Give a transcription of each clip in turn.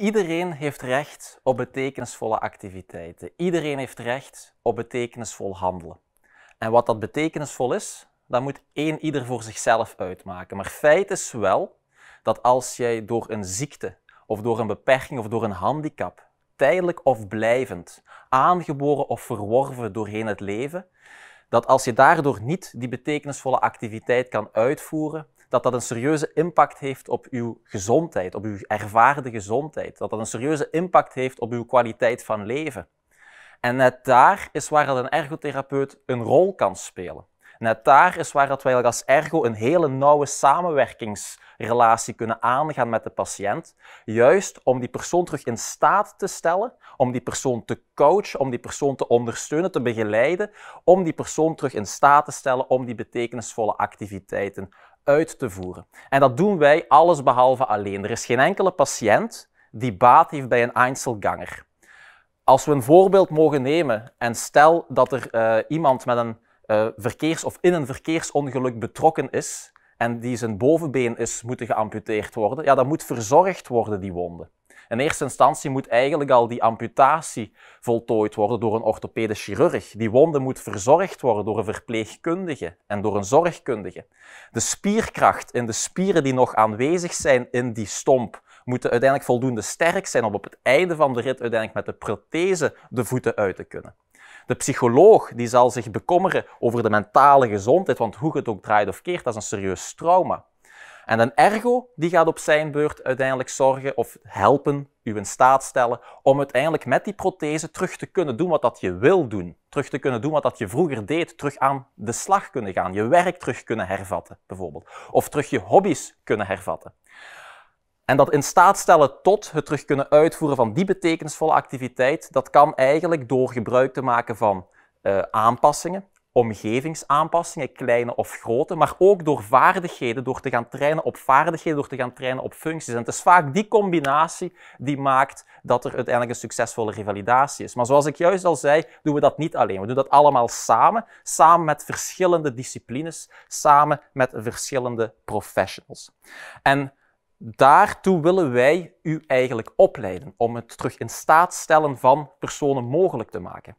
Iedereen heeft recht op betekenisvolle activiteiten. Iedereen heeft recht op betekenisvol handelen. En wat dat betekenisvol is, dat moet één ieder voor zichzelf uitmaken. Maar feit is wel dat als jij door een ziekte of door een beperking of door een handicap, tijdelijk of blijvend, aangeboren of verworven doorheen het leven, dat als je daardoor niet die betekenisvolle activiteit kan uitvoeren, dat dat een serieuze impact heeft op uw gezondheid, op uw ervaarde gezondheid. Dat dat een serieuze impact heeft op uw kwaliteit van leven. En net daar is waar een ergotherapeut een rol kan spelen. Net daar is waar dat wij als ergo een hele nauwe samenwerkingsrelatie kunnen aangaan met de patiënt. Juist om die persoon terug in staat te stellen, om die persoon te coachen, om die persoon te ondersteunen, te begeleiden, om die persoon terug in staat te stellen om die betekenisvolle activiteiten uit te voeren. En dat doen wij alles behalve alleen. Er is geen enkele patiënt die baat heeft bij een Einzelganger. Als we een voorbeeld mogen nemen en stel dat er eh, iemand met een eh, verkeers- of in een verkeersongeluk betrokken is en die zijn bovenbeen is moeten geamputeerd worden, ja, dan moet verzorgd worden, die wonden. In eerste instantie moet eigenlijk al die amputatie voltooid worden door een orthopedisch chirurg. Die wonde moet verzorgd worden door een verpleegkundige en door een zorgkundige. De spierkracht in de spieren die nog aanwezig zijn in die stomp moeten uiteindelijk voldoende sterk zijn om op het einde van de rit uiteindelijk met de prothese de voeten uit te kunnen. De psycholoog die zal zich bekommeren over de mentale gezondheid, want hoe het ook draait of keert, dat is een serieus trauma. En een ergo die gaat op zijn beurt uiteindelijk zorgen of helpen, u in staat stellen om uiteindelijk met die prothese terug te kunnen doen wat dat je wil doen. Terug te kunnen doen wat dat je vroeger deed, terug aan de slag kunnen gaan, je werk terug kunnen hervatten bijvoorbeeld. Of terug je hobby's kunnen hervatten. En dat in staat stellen tot het terug kunnen uitvoeren van die betekenisvolle activiteit, dat kan eigenlijk door gebruik te maken van eh, aanpassingen, omgevingsaanpassingen, kleine of grote, maar ook door vaardigheden, door te gaan trainen op vaardigheden, door te gaan trainen op functies. En het is vaak die combinatie die maakt dat er uiteindelijk een succesvolle revalidatie is. Maar zoals ik juist al zei, doen we dat niet alleen. We doen dat allemaal samen, samen met verschillende disciplines, samen met verschillende professionals. En daartoe willen wij u eigenlijk opleiden, om het terug in staat stellen van personen mogelijk te maken.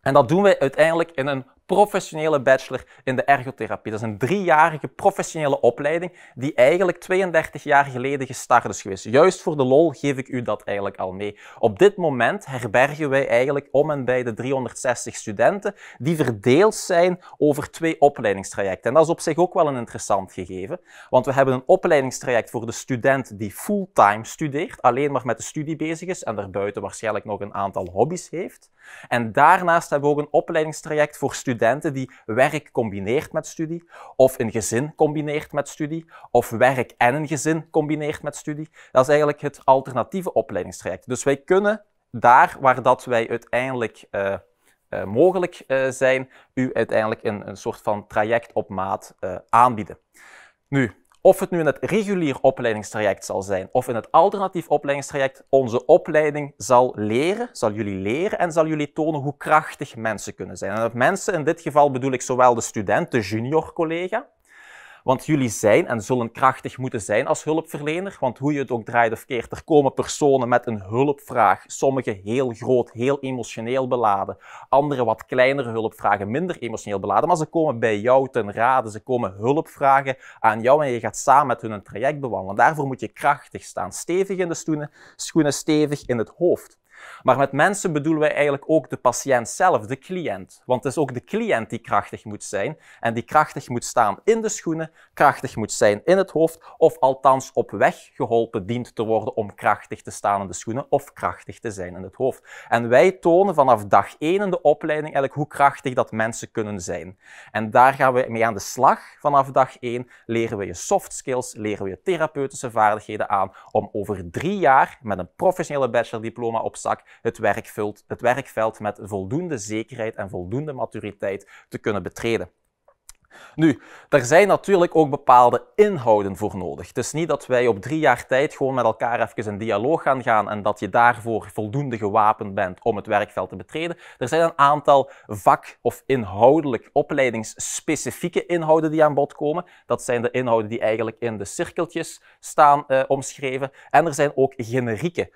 En dat doen wij uiteindelijk in een professionele bachelor in de ergotherapie. Dat is een driejarige professionele opleiding die eigenlijk 32 jaar geleden gestart is geweest. Juist voor de lol geef ik u dat eigenlijk al mee. Op dit moment herbergen wij eigenlijk om en bij de 360 studenten die verdeeld zijn over twee opleidingstrajecten. En dat is op zich ook wel een interessant gegeven, want we hebben een opleidingstraject voor de student die fulltime studeert, alleen maar met de studie bezig is en daarbuiten waarschijnlijk nog een aantal hobby's heeft. En daarnaast hebben we ook een opleidingstraject voor studenten studenten die werk combineert met studie, of een gezin combineert met studie, of werk en een gezin combineert met studie. Dat is eigenlijk het alternatieve opleidingstraject. Dus wij kunnen daar waar dat wij uiteindelijk eh, eh, mogelijk eh, zijn, u uiteindelijk een, een soort van traject op maat aanbieden. Nu, of het nu in het regulier opleidingstraject zal zijn of in het alternatief opleidingstraject, onze opleiding zal leren, zal jullie leren en zal jullie tonen hoe krachtig mensen kunnen zijn. En met mensen in dit geval bedoel ik zowel de student, de junior collega, want jullie zijn en zullen krachtig moeten zijn als hulpverlener. Want hoe je het ook draait of keert, er komen personen met een hulpvraag. Sommigen heel groot, heel emotioneel beladen. andere wat kleinere hulpvragen, minder emotioneel beladen. Maar ze komen bij jou ten rade. Ze komen hulpvragen aan jou en je gaat samen met hun een traject bewandelen. Daarvoor moet je krachtig staan. Stevig in de schoenen, schoenen stevig in het hoofd. Maar met mensen bedoelen wij eigenlijk ook de patiënt zelf, de cliënt. Want het is ook de cliënt die krachtig moet zijn. En die krachtig moet staan in de schoenen, krachtig moet zijn in het hoofd, of althans op weg geholpen dient te worden om krachtig te staan in de schoenen of krachtig te zijn in het hoofd. En wij tonen vanaf dag één in de opleiding eigenlijk hoe krachtig dat mensen kunnen zijn. En daar gaan we mee aan de slag vanaf dag één. Leren we je soft skills, leren we je therapeutische vaardigheden aan om over drie jaar met een professionele bachelordiploma op zak het, werkveld, het werkveld met voldoende zekerheid en voldoende maturiteit te kunnen betreden. Nu, er zijn natuurlijk ook bepaalde inhouden voor nodig. Het is niet dat wij op drie jaar tijd gewoon met elkaar even een dialoog gaan gaan en dat je daarvoor voldoende gewapend bent om het werkveld te betreden. Er zijn een aantal vak- of inhoudelijk opleidingsspecifieke inhouden die aan bod komen. Dat zijn de inhouden die eigenlijk in de cirkeltjes staan eh, omschreven. En er zijn ook generieke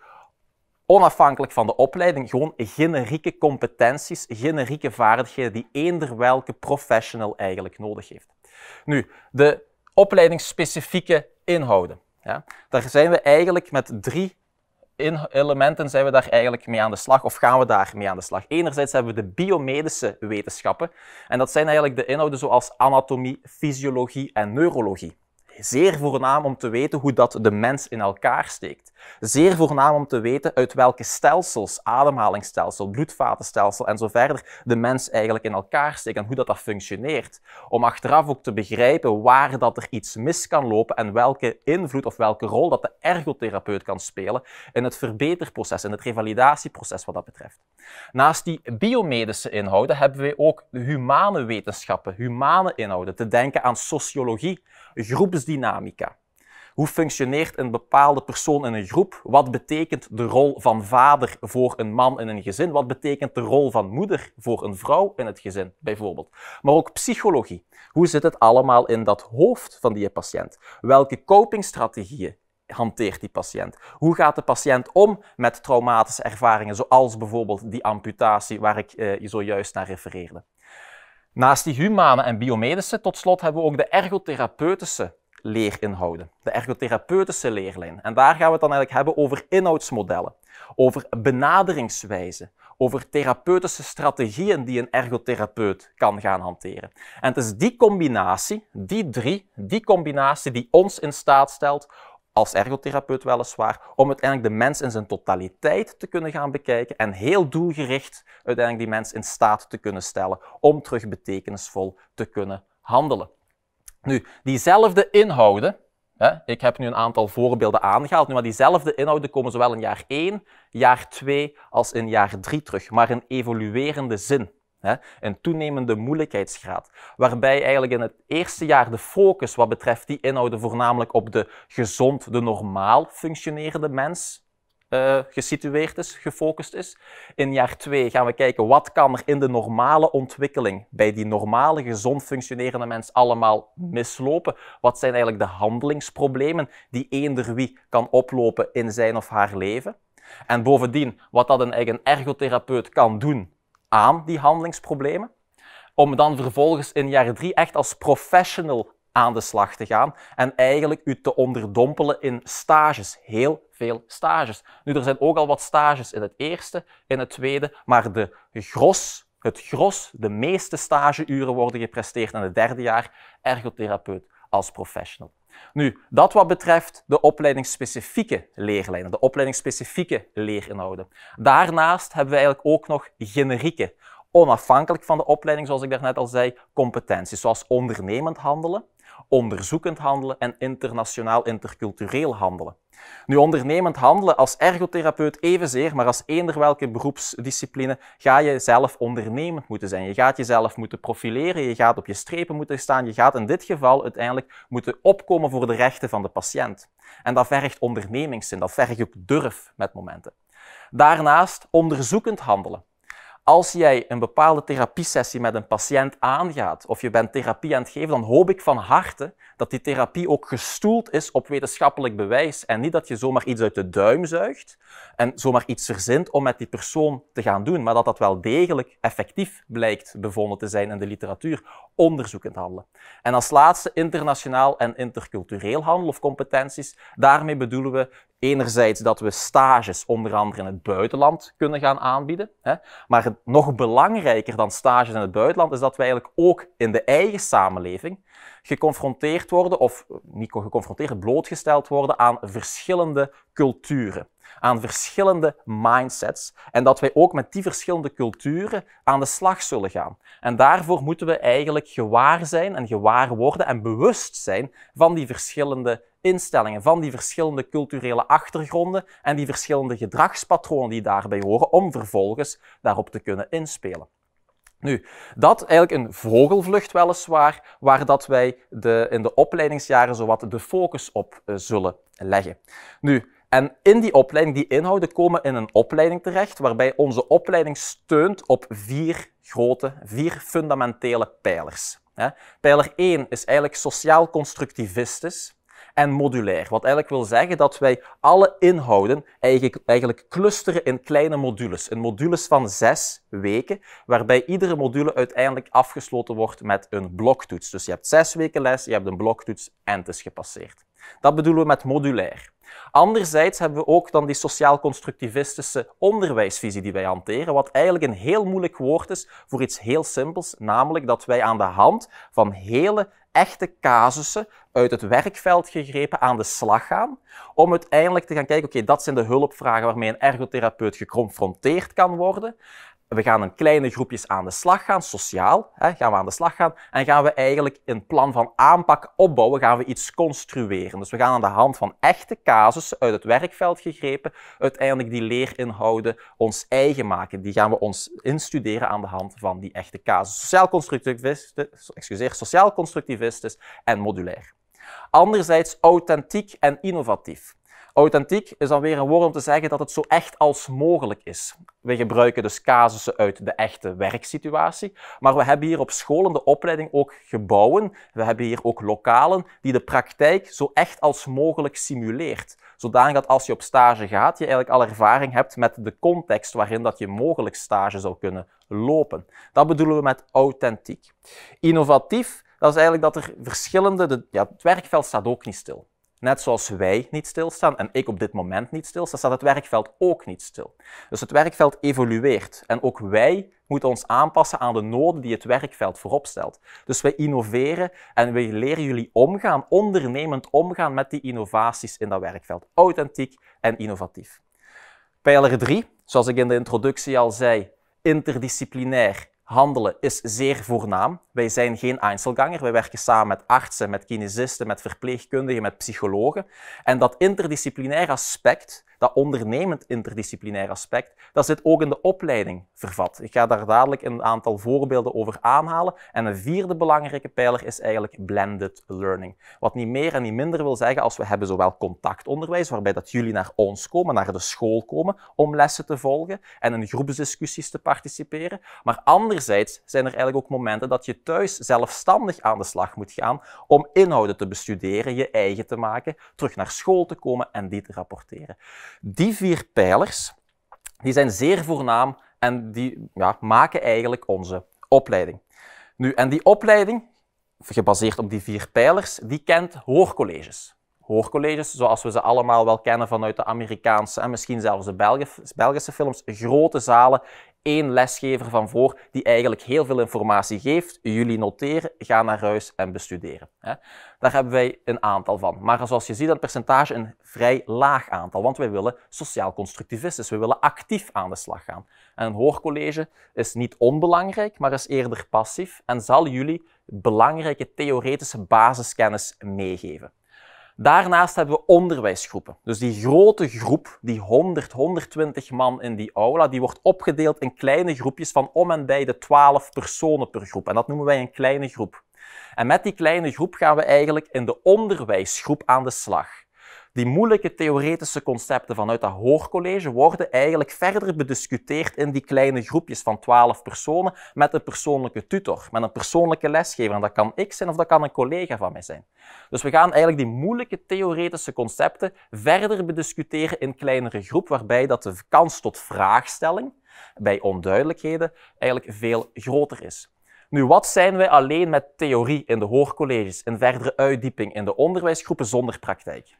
onafhankelijk van de opleiding, gewoon generieke competenties, generieke vaardigheden die eender welke professional eigenlijk nodig heeft. Nu, de opleidingsspecifieke inhouden. Ja, daar zijn we eigenlijk met drie elementen zijn we daar eigenlijk mee aan de slag of gaan we daar mee aan de slag. Enerzijds hebben we de biomedische wetenschappen en dat zijn eigenlijk de inhouden zoals anatomie, fysiologie en neurologie zeer voornaam om te weten hoe dat de mens in elkaar steekt. Zeer voornaam om te weten uit welke stelsels, ademhalingsstelsel, bloedvatenstelsel en zo verder, de mens eigenlijk in elkaar steekt en hoe dat, dat functioneert. Om achteraf ook te begrijpen waar dat er iets mis kan lopen en welke invloed of welke rol dat de ergotherapeut kan spelen in het verbeterproces, in het revalidatieproces wat dat betreft. Naast die biomedische inhouden hebben we ook de humane wetenschappen, humane inhouden, te denken aan sociologie, groepsdynamica. Hoe functioneert een bepaalde persoon in een groep? Wat betekent de rol van vader voor een man in een gezin? Wat betekent de rol van moeder voor een vrouw in het gezin, bijvoorbeeld? Maar ook psychologie. Hoe zit het allemaal in dat hoofd van die patiënt? Welke copingstrategieën hanteert die patiënt? Hoe gaat de patiënt om met traumatische ervaringen, zoals bijvoorbeeld die amputatie waar ik eh, zojuist naar refereerde? Naast die humane en biomedische, tot slot, hebben we ook de ergotherapeutische leerinhouden. De ergotherapeutische leerlijn. En daar gaan we het dan eigenlijk hebben over inhoudsmodellen, over benaderingswijzen, over therapeutische strategieën die een ergotherapeut kan gaan hanteren. En het is die combinatie, die drie, die combinatie die ons in staat stelt als ergotherapeut weliswaar, om uiteindelijk de mens in zijn totaliteit te kunnen gaan bekijken en heel doelgericht uiteindelijk die mens in staat te kunnen stellen om terug betekenisvol te kunnen handelen. Nu, diezelfde inhouden, hè, ik heb nu een aantal voorbeelden aangehaald, nu, maar diezelfde inhouden komen zowel in jaar 1, jaar 2 als in jaar 3 terug, maar in evoluerende zin. Een toenemende moeilijkheidsgraad. Waarbij eigenlijk in het eerste jaar de focus wat betreft die inhouden voornamelijk op de gezond, de normaal functionerende mens eh, gesitueerd is, gefocust is. In jaar twee gaan we kijken wat kan er in de normale ontwikkeling bij die normale, gezond functionerende mens allemaal mislopen. Wat zijn eigenlijk de handelingsproblemen die eender wie kan oplopen in zijn of haar leven. En bovendien, wat dat een, een ergotherapeut kan doen aan die handelingsproblemen, om dan vervolgens in jaar drie echt als professional aan de slag te gaan en eigenlijk u te onderdompelen in stages, heel veel stages. Nu, er zijn ook al wat stages in het eerste, in het tweede, maar de gros, het gros, de meeste stageuren worden gepresteerd in het derde jaar ergotherapeut als professional. Nu, dat wat betreft de opleidingsspecifieke leerlijnen, de opleidingsspecifieke leerinhouden. Daarnaast hebben we eigenlijk ook nog generieke, onafhankelijk van de opleiding, zoals ik daarnet al zei, competenties, zoals ondernemend handelen, onderzoekend handelen en internationaal intercultureel handelen. Nu, ondernemend handelen als ergotherapeut evenzeer, maar als eender welke beroepsdiscipline ga je zelf ondernemend moeten zijn. Je gaat jezelf moeten profileren, je gaat op je strepen moeten staan, je gaat in dit geval uiteindelijk moeten opkomen voor de rechten van de patiënt. En dat vergt ondernemingszin, dat vergt ook durf met momenten. Daarnaast onderzoekend handelen. Als jij een bepaalde therapiesessie met een patiënt aangaat of je bent therapie aan het geven, dan hoop ik van harte dat die therapie ook gestoeld is op wetenschappelijk bewijs en niet dat je zomaar iets uit de duim zuigt en zomaar iets verzint om met die persoon te gaan doen, maar dat dat wel degelijk effectief blijkt bevonden te zijn in de literatuur, onderzoekend handelen. En als laatste internationaal en intercultureel handel of competenties. Daarmee bedoelen we enerzijds dat we stages onder andere in het buitenland kunnen gaan aanbieden, hè? maar nog belangrijker dan stages in het buitenland is dat we eigenlijk ook in de eigen samenleving geconfronteerd worden, of eh, niet geconfronteerd, blootgesteld worden aan verschillende culturen, aan verschillende mindsets. En dat wij ook met die verschillende culturen aan de slag zullen gaan. En daarvoor moeten we eigenlijk gewaar zijn en gewaar worden en bewust zijn van die verschillende instellingen, van die verschillende culturele achtergronden en die verschillende gedragspatronen die daarbij horen, om vervolgens daarop te kunnen inspelen. Nu, dat eigenlijk een vogelvlucht weliswaar, waar dat wij de, in de opleidingsjaren zowat de focus op eh, zullen leggen. Nu, en in die opleiding, die inhouden komen in een opleiding terecht, waarbij onze opleiding steunt op vier grote, vier fundamentele pijlers. Pijler 1 is eigenlijk sociaal constructivistisch en modulair. Wat eigenlijk wil zeggen dat wij alle inhouden eigenlijk, clusteren in kleine modules. in modules van zes weken, waarbij iedere module uiteindelijk afgesloten wordt met een bloktoets. Dus je hebt zes weken les, je hebt een bloktoets en het is gepasseerd. Dat bedoelen we met modulair. Anderzijds hebben we ook dan die sociaal-constructivistische onderwijsvisie die wij hanteren, wat eigenlijk een heel moeilijk woord is voor iets heel simpels, namelijk dat wij aan de hand van hele echte casussen uit het werkveld gegrepen aan de slag gaan, om uiteindelijk te gaan kijken, oké, dat zijn de hulpvragen waarmee een ergotherapeut geconfronteerd kan worden we gaan in kleine groepjes aan de slag gaan, sociaal hè, gaan we aan de slag gaan. En gaan we eigenlijk een plan van aanpak opbouwen, gaan we iets construeren. Dus we gaan aan de hand van echte casussen uit het werkveld gegrepen, uiteindelijk die leerinhouden ons eigen maken. Die gaan we ons instuderen aan de hand van die echte casussen. Sociaal constructivisten, excuseer, sociaal constructivistisch en modulair. Anderzijds authentiek en innovatief. Authentiek is dan weer een woord om te zeggen dat het zo echt als mogelijk is. We gebruiken dus casussen uit de echte werksituatie, maar we hebben hier op scholen de opleiding ook gebouwen, we hebben hier ook lokalen die de praktijk zo echt als mogelijk simuleert. Zodanig dat als je op stage gaat, je eigenlijk al ervaring hebt met de context waarin dat je mogelijk stage zou kunnen lopen. Dat bedoelen we met authentiek. Innovatief, dat is eigenlijk dat er verschillende, de, ja, het werkveld staat ook niet stil. Net zoals wij niet stilstaan en ik op dit moment niet stilsta, staat het werkveld ook niet stil. Dus het werkveld evolueert en ook wij moeten ons aanpassen aan de noden die het werkveld voorop stelt. Dus wij innoveren en we leren jullie omgaan, ondernemend omgaan met die innovaties in dat werkveld. Authentiek en innovatief. Pijler 3, zoals ik in de introductie al zei, interdisciplinair handelen is zeer voornaam. Wij zijn geen Einzelganger. Wij werken samen met artsen, met kinesisten, met verpleegkundigen, met psychologen. En dat interdisciplinair aspect, dat ondernemend interdisciplinair aspect, dat zit ook in de opleiding vervat. Ik ga daar dadelijk een aantal voorbeelden over aanhalen. En een vierde belangrijke pijler is eigenlijk blended learning. Wat niet meer en niet minder wil zeggen als we hebben zowel contactonderwijs, waarbij dat jullie naar ons komen, naar de school komen om lessen te volgen en in groepsdiscussies te participeren, maar andere Anderzijds zijn er eigenlijk ook momenten dat je thuis zelfstandig aan de slag moet gaan om inhouden te bestuderen, je eigen te maken, terug naar school te komen en die te rapporteren. Die vier pijlers die zijn zeer voornaam en die ja, maken eigenlijk onze opleiding. Nu, en die opleiding, gebaseerd op die vier pijlers, die kent hoorcolleges hoorcolleges, zoals we ze allemaal wel kennen vanuit de Amerikaanse en misschien zelfs de Belgische films, grote zalen één lesgever van voor die eigenlijk heel veel informatie geeft. Jullie noteren, gaan naar huis en bestuderen. Daar hebben wij een aantal van. Maar zoals je ziet, dat percentage een vrij laag aantal, want wij willen sociaal constructivistisch, dus we willen actief aan de slag gaan. En een hoorcollege is niet onbelangrijk, maar is eerder passief en zal jullie belangrijke theoretische basiskennis meegeven. Daarnaast hebben we onderwijsgroepen. Dus die grote groep, die 100, 120 man in die aula, die wordt opgedeeld in kleine groepjes van om en bij de 12 personen per groep. En dat noemen wij een kleine groep. En met die kleine groep gaan we eigenlijk in de onderwijsgroep aan de slag. Die moeilijke theoretische concepten vanuit dat hoorcollege worden eigenlijk verder bediscuteerd in die kleine groepjes van 12 personen met een persoonlijke tutor, met een persoonlijke lesgever. En dat kan ik zijn of dat kan een collega van mij zijn. Dus we gaan eigenlijk die moeilijke theoretische concepten verder bediscuteren in kleinere groep, waarbij dat de kans tot vraagstelling bij onduidelijkheden eigenlijk veel groter is. Nu, wat zijn wij alleen met theorie in de hoorcolleges en verdere uitdieping in de onderwijsgroepen zonder praktijk?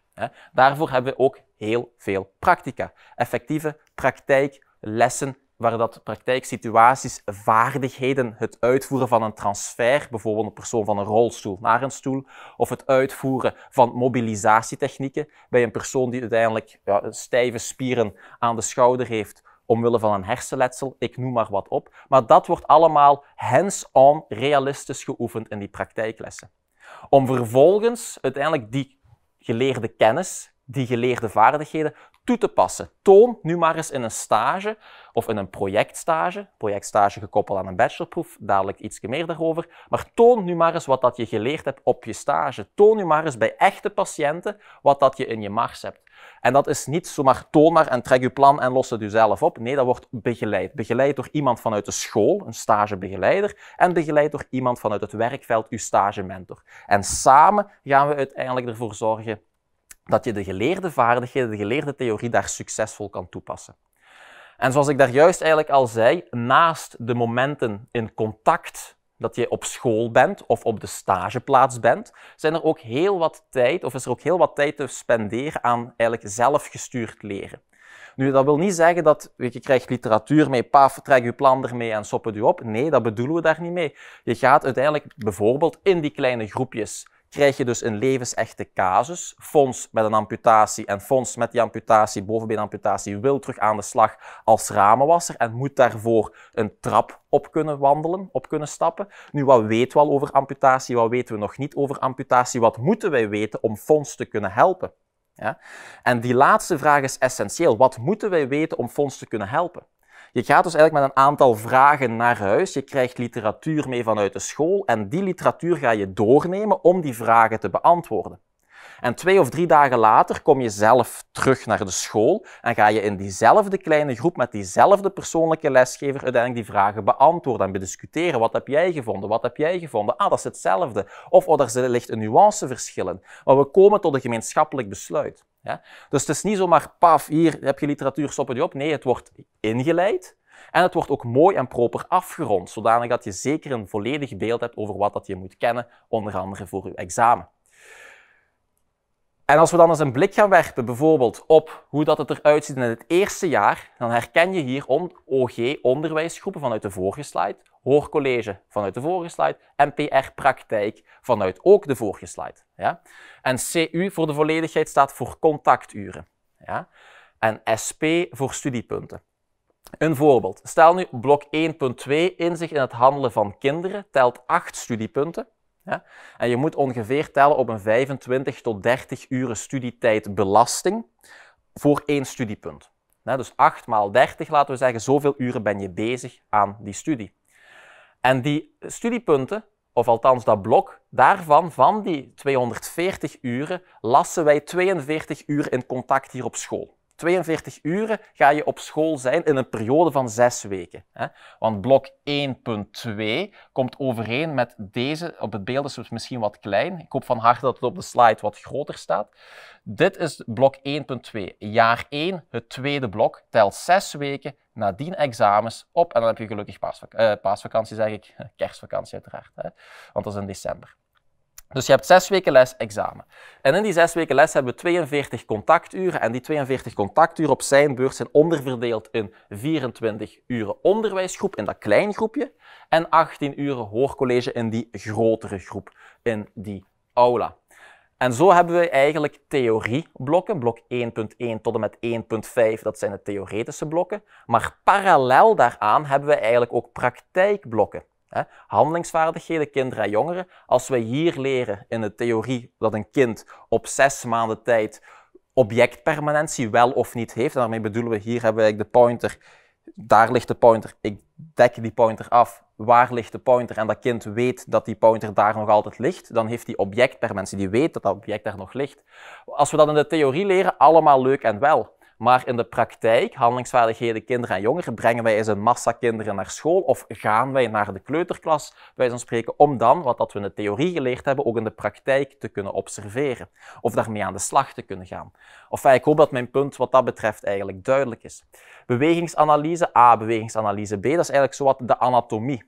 Daarvoor hebben we ook heel veel practica. Effectieve praktijklessen waar dat praktijksituaties, vaardigheden, het uitvoeren van een transfer, bijvoorbeeld een persoon van een rolstoel naar een stoel, of het uitvoeren van mobilisatietechnieken bij een persoon die uiteindelijk ja, stijve spieren aan de schouder heeft omwille van een hersenletsel, ik noem maar wat op. Maar dat wordt allemaal hands-on realistisch geoefend in die praktijklessen. Om vervolgens uiteindelijk die geleerde kennis, die geleerde vaardigheden, toe te passen. Toon nu maar eens in een stage of in een projectstage, projectstage gekoppeld aan een bachelorproef, dadelijk iets meer daarover, maar toon nu maar eens wat dat je geleerd hebt op je stage. Toon nu maar eens bij echte patiënten wat dat je in je mars hebt. En dat is niet zomaar toon maar en trek je plan en los het jezelf op. Nee, dat wordt begeleid. Begeleid door iemand vanuit de school, een stagebegeleider, en begeleid door iemand vanuit het werkveld, uw stagementor. En samen gaan we uiteindelijk ervoor zorgen dat je de geleerde vaardigheden, de geleerde theorie daar succesvol kan toepassen. En zoals ik daar juist eigenlijk al zei, naast de momenten in contact dat je op school bent of op de stageplaats bent, zijn er ook heel wat tijd, of is er ook heel wat tijd te spenderen aan eigenlijk zelfgestuurd leren. Nu, dat wil niet zeggen dat je krijgt literatuur mee, paf, trek je plan ermee en soppen je op. Nee, dat bedoelen we daar niet mee. Je gaat uiteindelijk bijvoorbeeld in die kleine groepjes krijg je dus een levensechte casus. fonds met een amputatie en fonds met die amputatie, bovenbeenamputatie, wil terug aan de slag als ramenwasser en moet daarvoor een trap op kunnen wandelen, op kunnen stappen. Nu, wat weten we al over amputatie? Wat weten we nog niet over amputatie? Wat moeten wij weten om fonds te kunnen helpen? Ja? En die laatste vraag is essentieel. Wat moeten wij weten om fonds te kunnen helpen? Je gaat dus eigenlijk met een aantal vragen naar huis. Je krijgt literatuur mee vanuit de school en die literatuur ga je doornemen om die vragen te beantwoorden. En twee of drie dagen later kom je zelf terug naar de school en ga je in diezelfde kleine groep met diezelfde persoonlijke lesgever uiteindelijk die vragen beantwoorden en bediscuteren. Wat heb jij gevonden? Wat heb jij gevonden? Ah, dat is hetzelfde. Of oh, er ligt een nuanceverschil Maar we komen tot een gemeenschappelijk besluit. Dus het is niet zomaar paf, hier heb je literatuur, stoppen die op. Nee, het wordt ingeleid. En het wordt ook mooi en proper afgerond, zodanig dat je zeker een volledig beeld hebt over wat dat je moet kennen, onder andere voor je examen. En als we dan eens een blik gaan werpen, bijvoorbeeld op hoe dat het eruit ziet in het eerste jaar, dan herken je hier OG, onderwijsgroepen vanuit de vorige slide, hoorcollege vanuit de vorige slide, NPR praktijk vanuit ook de vorige slide. Ja? En CU voor de volledigheid staat voor contacturen. Ja? En SP voor studiepunten. Een voorbeeld. Stel nu blok 1.2 inzicht in het handelen van kinderen telt 8 studiepunten. En je moet ongeveer tellen op een 25 tot 30 uren studietijd belasting voor één studiepunt. dus 8 maal 30, laten we zeggen, zoveel uren ben je bezig aan die studie. En die studiepunten, of althans dat blok, daarvan, van die 240 uren, lassen wij 42 uur in contact hier op school. 42 uren ga je op school zijn in een periode van zes weken. Hè? Want blok 1.2 komt overeen met deze. Op het beeld is het misschien wat klein. Ik hoop van harte dat het op de slide wat groter staat. Dit is blok 1.2. Jaar 1, het tweede blok, tel zes weken nadien examens op. En dan heb je gelukkig paasvak eh, paasvakantie, zeg ik. Kerstvakantie uiteraard, hè? want dat is in december. Dus je hebt zes weken les-examen. En in die zes weken les hebben we 42 contacturen. En die 42 contacturen op zijn beurt zijn onderverdeeld in 24 uren onderwijsgroep in dat klein groepje. En 18 uren hoorcollege in die grotere groep, in die aula. En zo hebben we eigenlijk theorieblokken, blok 1.1 tot en met 1.5, dat zijn de theoretische blokken. Maar parallel daaraan hebben we eigenlijk ook praktijkblokken. Hè? Handelingsvaardigheden, kinderen en jongeren. Als we hier leren in de theorie dat een kind op zes maanden tijd objectpermanentie wel of niet heeft, en daarmee bedoelen we hier hebben we de pointer, daar ligt de pointer, ik dek die pointer af, waar ligt de pointer en dat kind weet dat die pointer daar nog altijd ligt, dan heeft die objectpermanentie, die weet dat dat object daar nog ligt. Als we dat in de theorie leren, allemaal leuk en wel. Maar in de praktijk, handelingsvaardigheden kinderen en jongeren, brengen wij eens een massa kinderen naar school of gaan wij naar de kleuterklas, wij van spreken, om dan wat dat we in de theorie geleerd hebben, ook in de praktijk te kunnen observeren of daarmee aan de slag te kunnen gaan. Of enfin, ik hoop dat mijn punt wat dat betreft eigenlijk duidelijk is. Bewegingsanalyse A, bewegingsanalyse B, dat is eigenlijk zowat de anatomie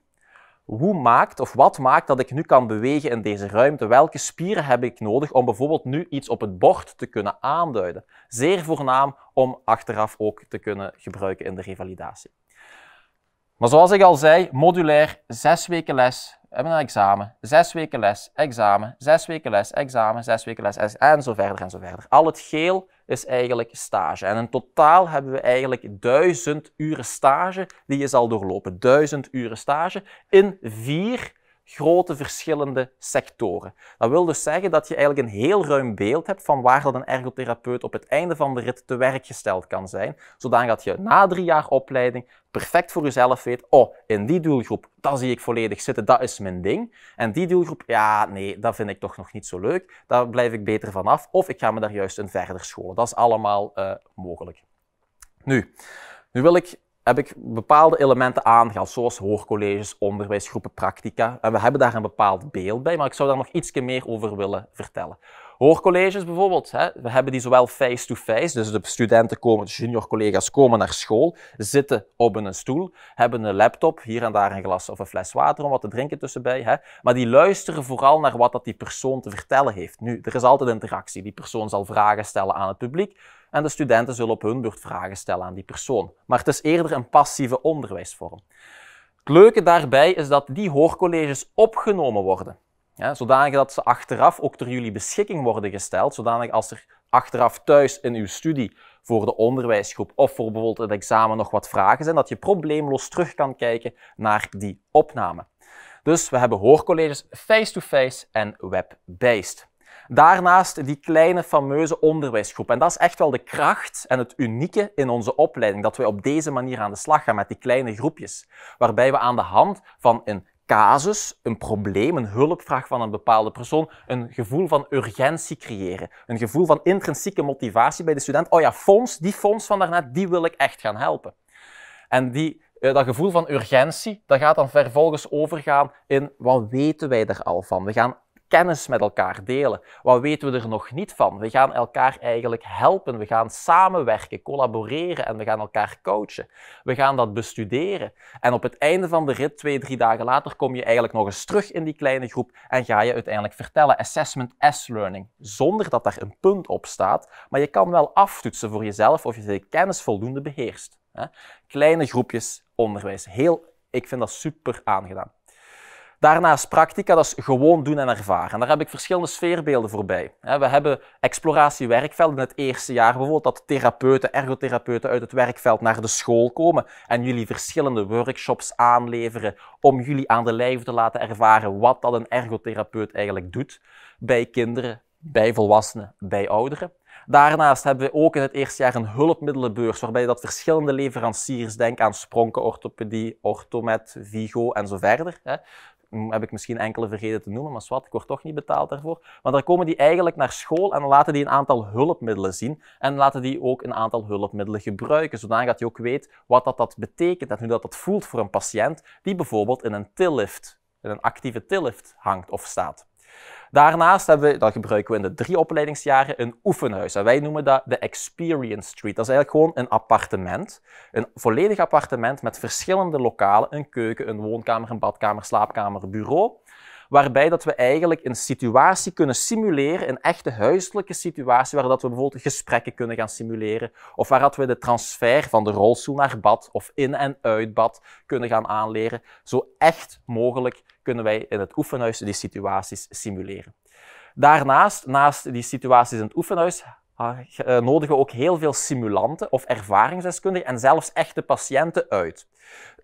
hoe maakt of wat maakt dat ik nu kan bewegen in deze ruimte? Welke spieren heb ik nodig om bijvoorbeeld nu iets op het bord te kunnen aanduiden? Zeer voornaam om achteraf ook te kunnen gebruiken in de revalidatie. Maar zoals ik al zei, modulair, zes weken les, hebben een examen, zes weken les, examen, zes weken les, examen, zes weken les en zo verder en zo verder. Al het geel is eigenlijk stage. En in totaal hebben we eigenlijk 1000 uren stage die je zal doorlopen. 1000 uren stage in vier grote verschillende sectoren. Dat wil dus zeggen dat je eigenlijk een heel ruim beeld hebt van waar dat een ergotherapeut op het einde van de rit te werk gesteld kan zijn, zodanig dat je na drie jaar opleiding perfect voor jezelf weet, oh, in die doelgroep, dat zie ik volledig zitten, dat is mijn ding. En die doelgroep, ja, nee, dat vind ik toch nog niet zo leuk, daar blijf ik beter vanaf, of ik ga me daar juist een verder scholen. Dat is allemaal eh, mogelijk. Nu, nu wil ik heb ik bepaalde elementen aangehaald, zoals hoorcolleges, onderwijsgroepen, practica. En we hebben daar een bepaald beeld bij, maar ik zou daar nog iets meer over willen vertellen. Hoorcolleges bijvoorbeeld, hè, we hebben die zowel face-to-face, -face, dus de studenten komen, de juniorcollega's komen naar school, zitten op een stoel, hebben een laptop, hier en daar een glas of een fles water om wat te drinken tussenbij, hè, maar die luisteren vooral naar wat dat die persoon te vertellen heeft. Nu, er is altijd interactie, die persoon zal vragen stellen aan het publiek, en de studenten zullen op hun beurt vragen stellen aan die persoon. Maar het is eerder een passieve onderwijsvorm. Het leuke daarbij is dat die hoorcolleges opgenomen worden. Ja, zodanig dat ze achteraf ook ter jullie beschikking worden gesteld, zodanig als er achteraf thuis in uw studie voor de onderwijsgroep of voor bijvoorbeeld het examen nog wat vragen zijn, dat je probleemloos terug kan kijken naar die opname. Dus we hebben hoorcolleges face-to-face -face en web-based. Daarnaast die kleine fameuze onderwijsgroep. En dat is echt wel de kracht en het unieke in onze opleiding, dat wij op deze manier aan de slag gaan met die kleine groepjes, waarbij we aan de hand van een casus, een probleem, een hulpvraag van een bepaalde persoon, een gevoel van urgentie creëren. Een gevoel van intrinsieke motivatie bij de student. Oh ja, fonds, die fonds van daarnet, die wil ik echt gaan helpen. En die, eh, dat gevoel van urgentie, dat gaat dan vervolgens overgaan in wat weten wij er al van? We gaan kennis met elkaar delen. Wat weten we er nog niet van? We gaan elkaar eigenlijk helpen. We gaan samenwerken, collaboreren en we gaan elkaar coachen. We gaan dat bestuderen. En op het einde van de rit, twee, drie dagen later, kom je eigenlijk nog eens terug in die kleine groep en ga je uiteindelijk vertellen assessment as learning. Zonder dat daar een punt op staat, maar je kan wel aftoetsen voor jezelf of je de kennis voldoende beheerst. Kleine groepjes onderwijs. Heel, ik vind dat super aangedaan. Daarnaast practica, dat is gewoon doen en ervaren. En daar heb ik verschillende sfeerbeelden voorbij. We hebben exploratiewerkvelden in het eerste jaar. Bijvoorbeeld dat therapeuten, ergotherapeuten uit het werkveld naar de school komen en jullie verschillende workshops aanleveren om jullie aan de lijf te laten ervaren wat dat een ergotherapeut eigenlijk doet bij kinderen, bij volwassenen, bij ouderen. Daarnaast hebben we ook in het eerste jaar een hulpmiddelenbeurs, waarbij dat verschillende leveranciers, denk aan Spronken Orthopedie, Orthomed, Vigo en zo verder, hè, heb ik misschien enkele vergeten te noemen, maar zwart, ik word toch niet betaald daarvoor. Maar daar komen die eigenlijk naar school en laten die een aantal hulpmiddelen zien en laten die ook een aantal hulpmiddelen gebruiken, zodat je ook weet wat dat, dat betekent en hoe dat, dat voelt voor een patiënt die bijvoorbeeld in een tillift, in een actieve tillift hangt of staat. Daarnaast hebben we, dat gebruiken we in de drie opleidingsjaren, een oefenhuis. En wij noemen dat de Experience Street. Dat is eigenlijk gewoon een appartement. Een volledig appartement met verschillende lokalen. Een keuken, een woonkamer, een badkamer, slaapkamer, bureau waarbij dat we eigenlijk een situatie kunnen simuleren, een echte huiselijke situatie, waar dat we bijvoorbeeld gesprekken kunnen gaan simuleren, of waar dat we de transfer van de rolstoel naar bad of in- en uitbad kunnen gaan aanleren, zo echt mogelijk kunnen wij in het oefenhuis die situaties simuleren. Daarnaast, naast die situaties in het oefenhuis, eh, nodigen we ook heel veel simulanten of ervaringsdeskundigen en zelfs echte patiënten uit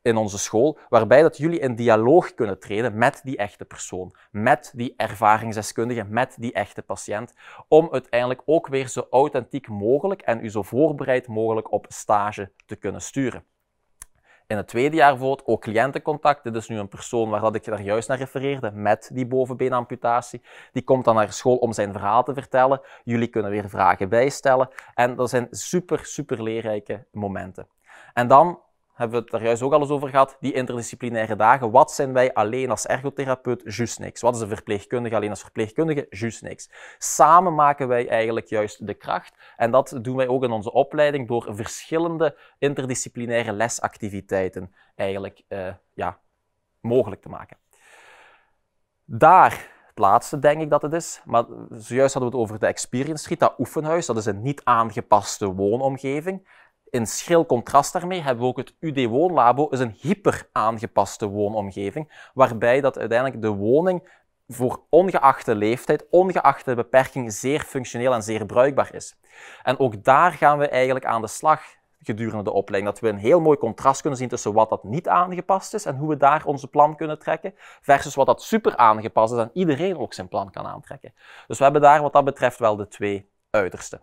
in onze school, waarbij dat jullie in dialoog kunnen treden met die echte persoon, met die ervaringsdeskundige, met die echte patiënt, om uiteindelijk ook weer zo authentiek mogelijk en u zo voorbereid mogelijk op stage te kunnen sturen. In het tweede jaar bijvoorbeeld ook cliëntencontact. Dit is nu een persoon waar dat ik daar juist naar refereerde, met die bovenbeenamputatie. Die komt dan naar school om zijn verhaal te vertellen. Jullie kunnen weer vragen bijstellen. En dat zijn super, super leerrijke momenten. En dan hebben we het daar juist ook al eens over gehad, die interdisciplinaire dagen. Wat zijn wij alleen als ergotherapeut? Juist niks. Wat is een verpleegkundige alleen als verpleegkundige? Juist niks. Samen maken wij eigenlijk juist de kracht. En dat doen wij ook in onze opleiding door verschillende interdisciplinaire lesactiviteiten eigenlijk eh, ja, mogelijk te maken. Daar het laatste denk ik dat het is. Maar zojuist hadden we het over de Experience Street, dat oefenhuis. Dat is een niet aangepaste woonomgeving. In schril contrast daarmee hebben we ook het UD Woonlabo, is een hyper aangepaste woonomgeving, waarbij dat uiteindelijk de woning voor ongeachte leeftijd, ongeachte beperking, zeer functioneel en zeer bruikbaar is. En ook daar gaan we eigenlijk aan de slag gedurende de opleiding. Dat we een heel mooi contrast kunnen zien tussen wat dat niet aangepast is en hoe we daar onze plan kunnen trekken, versus wat dat super aangepast is en iedereen ook zijn plan kan aantrekken. Dus we hebben daar wat dat betreft wel de twee uitersten.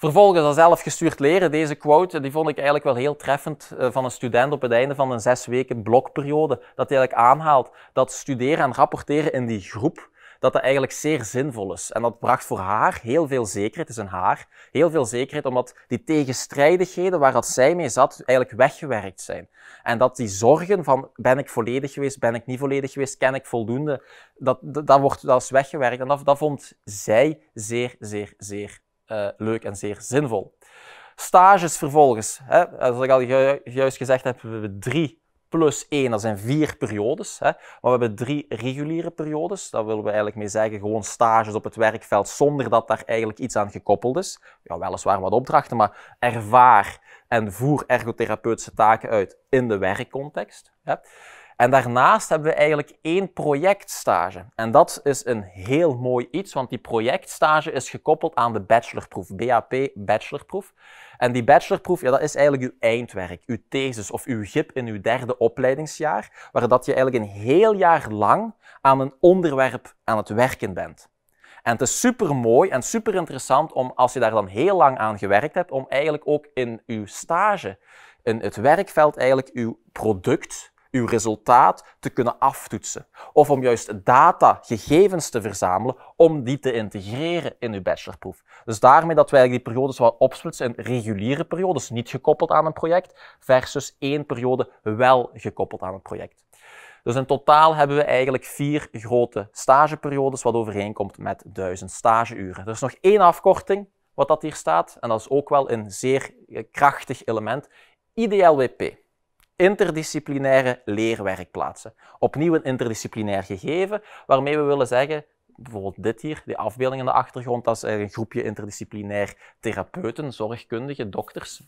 Vervolgens dat zelfgestuurd leren. Deze quote die vond ik eigenlijk wel heel treffend eh, van een student op het einde van een zes weken blokperiode. Dat hij eigenlijk aanhaalt dat studeren en rapporteren in die groep, dat dat eigenlijk zeer zinvol is. En dat bracht voor haar heel veel zekerheid, het is een haar, heel veel zekerheid, omdat die tegenstrijdigheden waar dat zij mee zat, eigenlijk weggewerkt zijn. En dat die zorgen van, ben ik volledig geweest, ben ik niet volledig geweest, ken ik voldoende, dat, dat, wordt, dat is weggewerkt. En dat, dat vond zij zeer, zeer, zeer eh, leuk en zeer zinvol. Stages vervolgens. Hè, eh, zoals ik al juist gezegd heb, we hebben drie plus één, dat zijn vier periodes. Hè. Maar we hebben drie reguliere periodes. Daar willen we eigenlijk mee zeggen, gewoon stages op het werkveld zonder dat daar eigenlijk iets aan gekoppeld is. Ja, weliswaar wat opdrachten, maar ervaar en voer ergotherapeutische taken uit in de werkcontext. Hè. En daarnaast hebben we eigenlijk één projectstage. En dat is een heel mooi iets, want die projectstage is gekoppeld aan de bachelorproef, BAP bachelorproef. En die bachelorproef, ja, dat is eigenlijk uw eindwerk, uw thesis of uw gip in uw derde opleidingsjaar, waar dat je eigenlijk een heel jaar lang aan een onderwerp aan het werken bent. En het is super mooi en super interessant om, als je daar dan heel lang aan gewerkt hebt, om eigenlijk ook in uw stage, in het werkveld, eigenlijk uw product, uw resultaat te kunnen aftoetsen. Of om juist data, gegevens te verzamelen om die te integreren in uw bachelorproef. Dus daarmee dat wij die periodes wel opsplitsen in reguliere periodes, niet gekoppeld aan een project, versus één periode wel gekoppeld aan een project. Dus in totaal hebben we eigenlijk vier grote stageperiodes, wat overeenkomt met duizend stageuren. Er is nog één afkorting, wat dat hier staat, en dat is ook wel een zeer krachtig element, IDLWP interdisciplinaire leerwerkplaatsen. Opnieuw een interdisciplinair gegeven, waarmee we willen zeggen, bijvoorbeeld dit hier, die afbeelding in de achtergrond, dat is een groepje interdisciplinair therapeuten, zorgkundigen, dokters.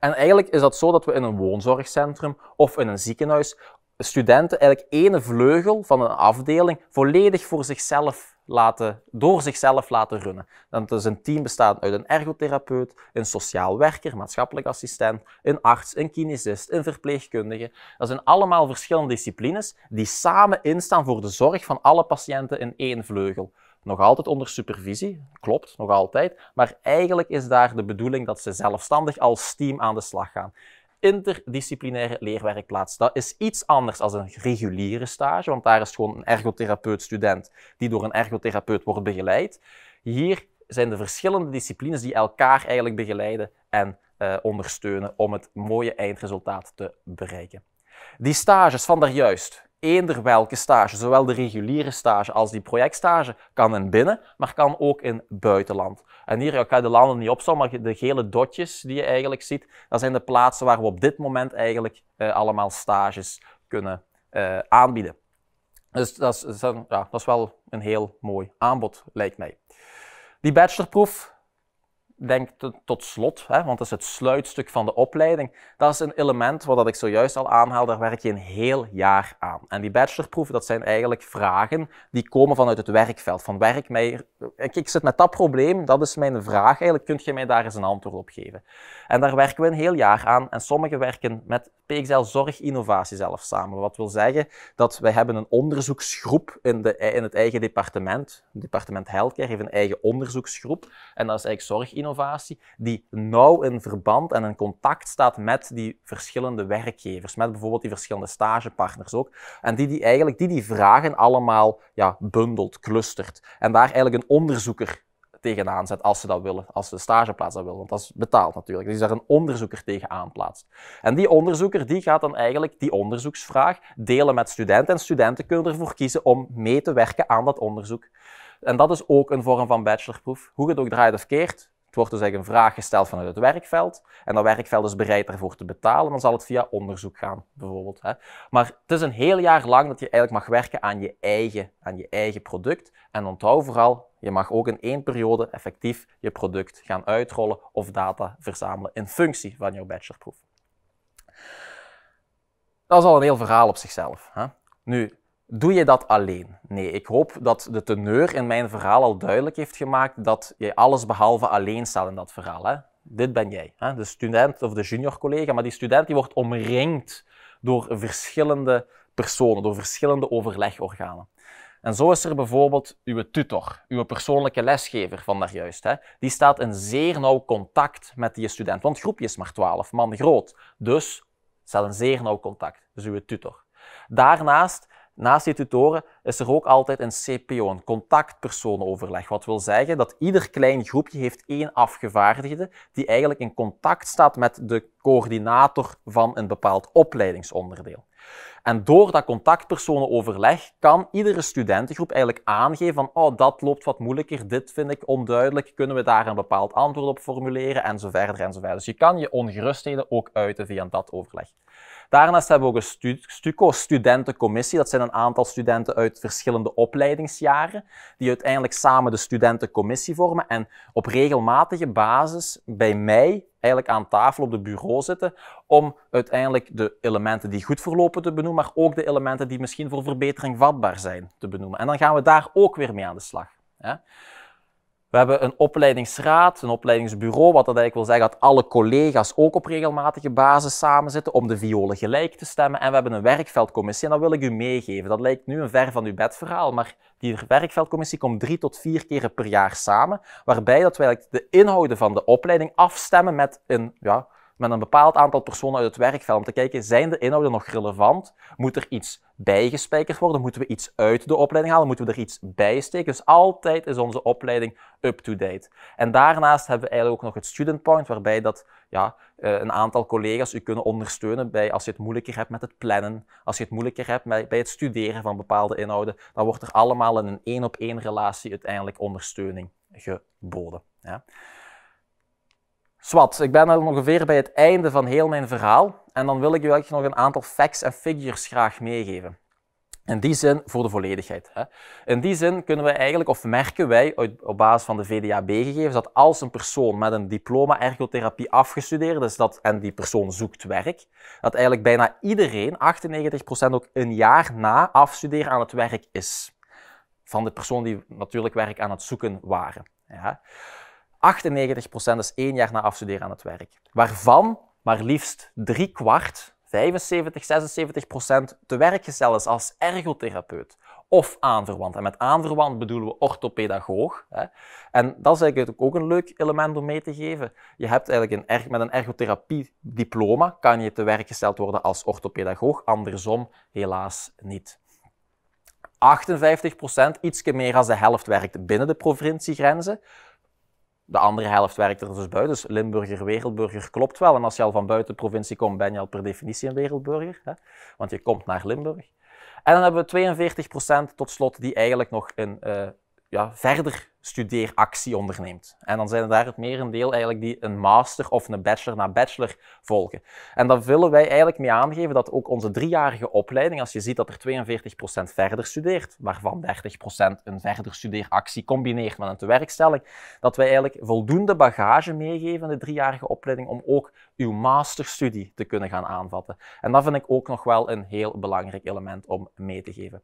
En eigenlijk is dat zo dat we in een woonzorgcentrum of in een ziekenhuis studenten eigenlijk ene vleugel van een afdeling volledig voor zichzelf laten, door zichzelf laten runnen. Dat is dus een team bestaat uit een ergotherapeut, een sociaal werker, maatschappelijk assistent, een arts, een kinesist, een verpleegkundige. Dat zijn allemaal verschillende disciplines die samen instaan voor de zorg van alle patiënten in één vleugel. Nog altijd onder supervisie, klopt, nog altijd. Maar eigenlijk is daar de bedoeling dat ze zelfstandig als team aan de slag gaan interdisciplinaire leerwerkplaats. Dat is iets anders dan een reguliere stage, want daar is gewoon een ergotherapeut-student die door een ergotherapeut wordt begeleid. Hier zijn de verschillende disciplines die elkaar eigenlijk begeleiden en eh, ondersteunen om het mooie eindresultaat te bereiken. Die stages van juist eender welke stage, zowel de reguliere stage als die projectstage, kan in binnen, maar kan ook in buitenland. En hier, ik je de landen niet opzommen, maar de gele dotjes die je eigenlijk ziet, dat zijn de plaatsen waar we op dit moment eigenlijk eh, allemaal stages kunnen eh, aanbieden. Dus dat is, ja, dat is wel een heel mooi aanbod, lijkt mij. Die bachelorproef denk tot slot, hè, want dat is het sluitstuk van de opleiding. Dat is een element wat dat ik zojuist al aanhaal, daar werk je een heel jaar aan. En die bachelorproeven, dat zijn eigenlijk vragen die komen vanuit het werkveld. Van werk mij, ik, zit met dat probleem, dat is mijn vraag eigenlijk, kunt je mij daar eens een antwoord op geven? En daar werken we een heel jaar aan en sommigen werken met PXL Zorg Innovatie zelf samen. Wat wil zeggen dat wij hebben een onderzoeksgroep in, de, in het eigen departement. Het departement Healthcare heeft een eigen onderzoeksgroep en dat is eigenlijk Zorg innovatie die nauw in verband en in contact staat met die verschillende werkgevers, met bijvoorbeeld die verschillende stagepartners ook, en die die eigenlijk die, die vragen allemaal ja, bundelt, clustert en daar eigenlijk een onderzoeker tegenaan zet als ze dat willen, als ze de stageplaats dat willen, want dat is betaald natuurlijk. Dus daar een onderzoeker tegenaan plaatst. En die onderzoeker die gaat dan eigenlijk die onderzoeksvraag delen met studenten en studenten kunnen ervoor kiezen om mee te werken aan dat onderzoek. En dat is ook een vorm van bachelorproef. Hoe je het ook draait of keert, wordt dus eigenlijk een vraag gesteld vanuit het werkveld. En dat werkveld is bereid daarvoor te betalen. Dan zal het via onderzoek gaan, bijvoorbeeld. Hè. Maar het is een heel jaar lang dat je eigenlijk mag werken aan je eigen, aan je eigen product. En onthoud vooral, je mag ook in één periode effectief je product gaan uitrollen of data verzamelen in functie van jouw bachelorproef. Dat is al een heel verhaal op zichzelf. Hè. Nu, Doe je dat alleen? Nee, ik hoop dat de teneur in mijn verhaal al duidelijk heeft gemaakt dat je alles behalve alleen staat in dat verhaal. Hè? Dit ben jij, hè? de student of de junior collega, maar die student die wordt omringd door verschillende personen, door verschillende overlegorganen. En zo is er bijvoorbeeld uw tutor, uw persoonlijke lesgever van daarjuist. Hè? Die staat in zeer nauw contact met die student, want het groepje is maar 12 man groot. Dus staat in zeer nauw contact, dus uw tutor. Daarnaast Naast die tutoren is er ook altijd een CPO, een contactpersonenoverleg. Wat wil zeggen dat ieder klein groepje heeft één afgevaardigde die eigenlijk in contact staat met de coördinator van een bepaald opleidingsonderdeel. En door dat contactpersonenoverleg kan iedere studentengroep eigenlijk aangeven van oh, dat loopt wat moeilijker, dit vind ik onduidelijk, kunnen we daar een bepaald antwoord op formuleren en zo verder en zo verder. Dus je kan je ongerustheden ook uiten via dat overleg. Daarnaast hebben we ook een stu STUCO, studentencommissie. Dat zijn een aantal studenten uit verschillende opleidingsjaren, die uiteindelijk samen de studentencommissie vormen en op regelmatige basis bij mij eigenlijk aan tafel op de bureau zitten om uiteindelijk de elementen die goed verlopen te benoemen, maar ook de elementen die misschien voor verbetering vatbaar zijn te benoemen. En dan gaan we daar ook weer mee aan de slag. We hebben een opleidingsraad, een opleidingsbureau, wat dat eigenlijk wil zeggen dat alle collega's ook op regelmatige basis samen zitten om de violen gelijk te stemmen. En we hebben een werkveldcommissie en dat wil ik u meegeven. Dat lijkt nu een ver van uw bed verhaal, maar die werkveldcommissie komt drie tot vier keren per jaar samen, waarbij dat wij de inhouden van de opleiding afstemmen met een ja, met een bepaald aantal personen uit het werkveld. Om te kijken, zijn de inhouden nog relevant? Moet er iets bijgespijkerd worden? Moeten we iets uit de opleiding halen? Moeten we er iets bij steken? Dus altijd is onze opleiding up-to-date. En daarnaast hebben we eigenlijk ook nog het student point, waarbij dat, ja, eh, een aantal collega's u kunnen ondersteunen bij als je het moeilijker hebt met het plannen, als je het moeilijker hebt bij het studeren van bepaalde inhouden. Dan wordt er allemaal in een één-op-één relatie uiteindelijk ondersteuning geboden. Ja. Swat, ik ben al ongeveer bij het einde van heel mijn verhaal en dan wil ik u eigenlijk nog een aantal facts en figures graag meegeven. In die zin, voor de volledigheid. Hè. In die zin kunnen we eigenlijk, of merken wij op basis van de VDAB-gegevens, dat als een persoon met een diploma ergotherapie afgestudeerd is dat, en die persoon zoekt werk, dat eigenlijk bijna iedereen, 98% ook een jaar na afstuderen aan het werk is. Van de persoon die natuurlijk werk aan het zoeken waren. 98% is één jaar na afstuderen aan het werk. Waarvan maar liefst drie kwart, 75, 76 procent, te werk gesteld is als ergotherapeut of aanverwant. En met aanverwant bedoelen we orthopedagoog. Hè. En dat is eigenlijk ook een leuk element om mee te geven. Je hebt eigenlijk een met een ergotherapie-diploma kan je te werk gesteld worden als orthopedagoog, andersom helaas niet. 58%, ietsje meer dan de helft, werkt binnen de provinciegrenzen de andere helft werkt er dus buiten. Dus Limburger, wereldburger klopt wel. En als je al van buiten de provincie komt, ben je al per definitie een wereldburger. Hè? Want je komt naar Limburg. En dan hebben we 42% tot slot die eigenlijk nog in, eh, ja, verder studeeractie onderneemt. En dan zijn er daar het merendeel eigenlijk die een master of een bachelor na bachelor volgen. En daar willen wij eigenlijk mee aangeven dat ook onze driejarige opleiding, als je ziet dat er 42% verder studeert, waarvan 30% een verder studeeractie combineert met een tewerkstelling, dat wij eigenlijk voldoende bagage meegeven in de driejarige opleiding om ook uw masterstudie te kunnen gaan aanvatten. En dat vind ik ook nog wel een heel belangrijk element om mee te geven.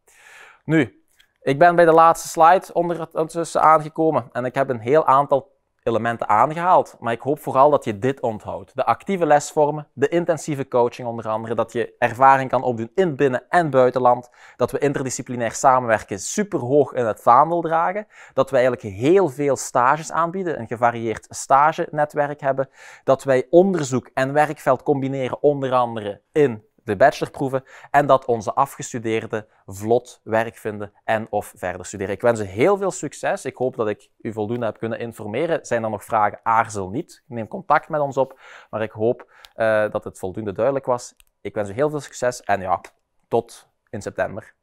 Nu, ik ben bij de laatste slide ondertussen aangekomen en ik heb een heel aantal elementen aangehaald. Maar ik hoop vooral dat je dit onthoudt. De actieve lesvormen, de intensieve coaching onder andere, dat je ervaring kan opdoen in binnen- en buitenland, dat we interdisciplinair samenwerken super hoog in het vaandel dragen, dat wij eigenlijk heel veel stages aanbieden, een gevarieerd stagenetwerk hebben, dat wij onderzoek en werkveld combineren onder andere in de bachelorproeven en dat onze afgestudeerden vlot werk vinden en of verder studeren. Ik wens u heel veel succes. Ik hoop dat ik u voldoende heb kunnen informeren. Zijn er nog vragen? Aarzel niet. Neem contact met ons op. Maar ik hoop eh, dat het voldoende duidelijk was. Ik wens u heel veel succes en ja, tot in september.